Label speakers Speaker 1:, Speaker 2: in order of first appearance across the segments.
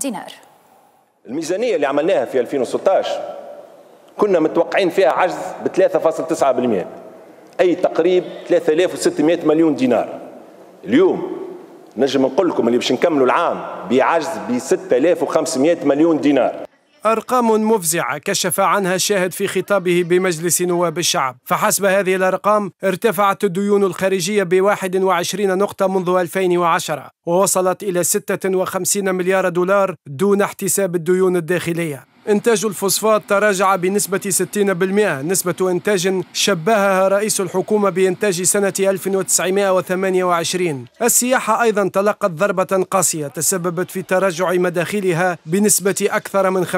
Speaker 1: دينار
Speaker 2: الميزانية اللي عملناها في 2016 كنا متوقعين فيها عجز ب 3.9% أي تقريب 3600 مليون دينار اليوم نجم نقول لكم اللي باش نكملوا العام بعجز ب 6500 مليون دينار
Speaker 1: أرقام مفزعة كشف عنها الشاهد في خطابه بمجلس نواب الشعب فحسب هذه الأرقام ارتفعت الديون الخارجية ب 21 نقطة منذ 2010 ووصلت إلى 56 مليار دولار دون احتساب الديون الداخلية إنتاج الفوسفات تراجع بنسبة 60% نسبة إنتاج شبهها رئيس الحكومة بإنتاج سنة 1928 السياحة أيضا تلقت ضربة قاسية تسببت في تراجع مداخلها بنسبة أكثر من 50%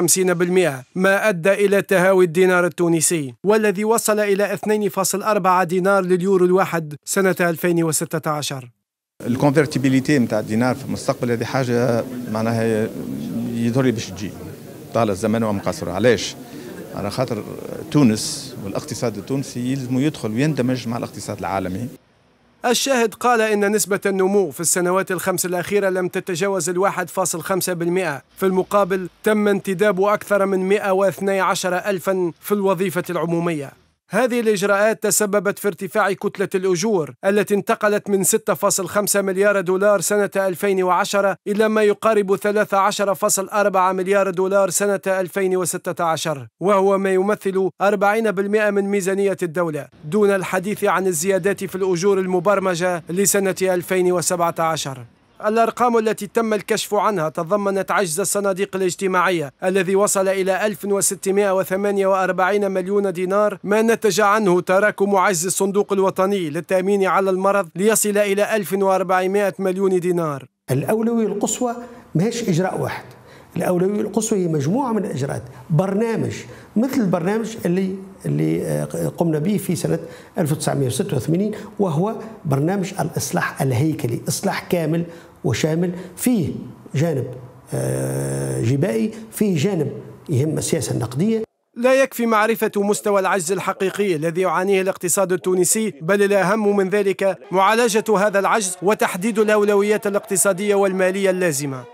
Speaker 1: ما أدى إلى تهاوي الدينار التونسي والذي وصل إلى 2.4 دينار لليورو الواحد سنة 2016
Speaker 3: الكونفرتيبيليتي نتاع الدينار في المستقبل هذه حاجه معناها يضر لي باش تجي طال الزمان وما قصر علاش على خاطر تونس والاقتصاد التونسي يلزم يدخل ويندمج مع الاقتصاد العالمي
Speaker 1: الشاهد قال إن نسبة النمو في السنوات الخمس الأخيرة لم تتجاوز الواحد فاصل خمسة بالمئة في المقابل تم انتداب أكثر من 112 ألفا في الوظيفة العمومية هذه الإجراءات تسببت في ارتفاع كتلة الأجور التي انتقلت من 6.5 مليار دولار سنة 2010 إلى ما يقارب 13.4 مليار دولار سنة 2016 وهو ما يمثل 40% من ميزانية الدولة دون الحديث عن الزيادات في الأجور المبرمجة لسنة 2017 الأرقام التي تم الكشف عنها تضمنت عجز الصناديق الاجتماعية الذي وصل إلى 1648 مليون دينار ما نتج عنه تراكم عجز الصندوق الوطني للتأمين على المرض ليصل إلى 1400 مليون دينار الأولوية القصوى
Speaker 4: ماهيش إجراء واحد الأولوية القصوى هي مجموعة من الإجراءات برنامج مثل البرنامج اللي اللي آه، قمنا به في سنة 1986 وهو برنامج الإصلاح الهيكلي إصلاح كامل وشامل فيه جانب آه، جبائي فيه جانب يهم السياسة النقدية لا يكفي معرفة مستوى
Speaker 1: العجز الحقيقي الذي يعانيه الاقتصاد التونسي بل الأهم من ذلك معالجة هذا العجز وتحديد الأولويات الاقتصادية والمالية اللازمة